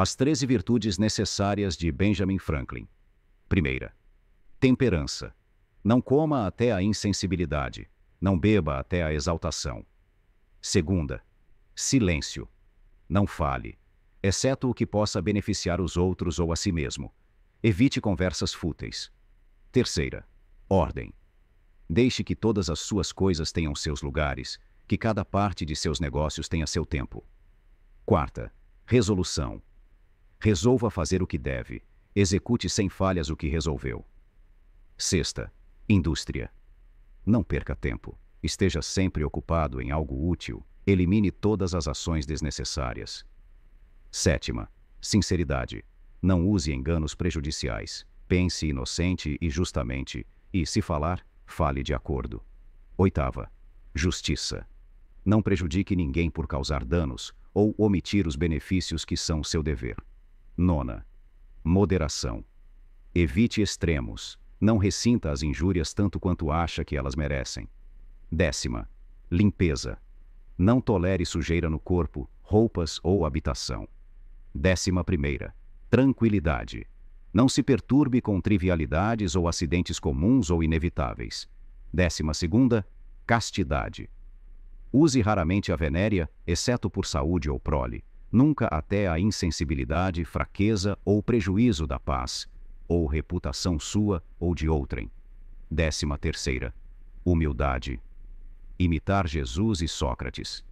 As 13 virtudes necessárias de Benjamin Franklin. Primeira, temperança. Não coma até a insensibilidade, não beba até a exaltação. Segunda, silêncio. Não fale, exceto o que possa beneficiar os outros ou a si mesmo. Evite conversas fúteis. Terceira, ordem. Deixe que todas as suas coisas tenham seus lugares, que cada parte de seus negócios tenha seu tempo. Quarta, resolução Resolva fazer o que deve. Execute sem falhas o que resolveu. Sexta, indústria. Não perca tempo. Esteja sempre ocupado em algo útil. Elimine todas as ações desnecessárias. Sétima, sinceridade. Não use enganos prejudiciais. Pense inocente e justamente, e, se falar, fale de acordo. Oitava, justiça. Não prejudique ninguém por causar danos ou omitir os benefícios que são seu dever. Nona. Moderação. Evite extremos. Não recinta as injúrias tanto quanto acha que elas merecem. Décima. Limpeza. Não tolere sujeira no corpo, roupas ou habitação. Décima primeira. Tranquilidade. Não se perturbe com trivialidades ou acidentes comuns ou inevitáveis. Décima segunda. Castidade. Use raramente a venéria, exceto por saúde ou prole nunca até a insensibilidade, fraqueza ou prejuízo da paz, ou reputação sua ou de outrem. Décima terceira. Humildade. Imitar Jesus e Sócrates.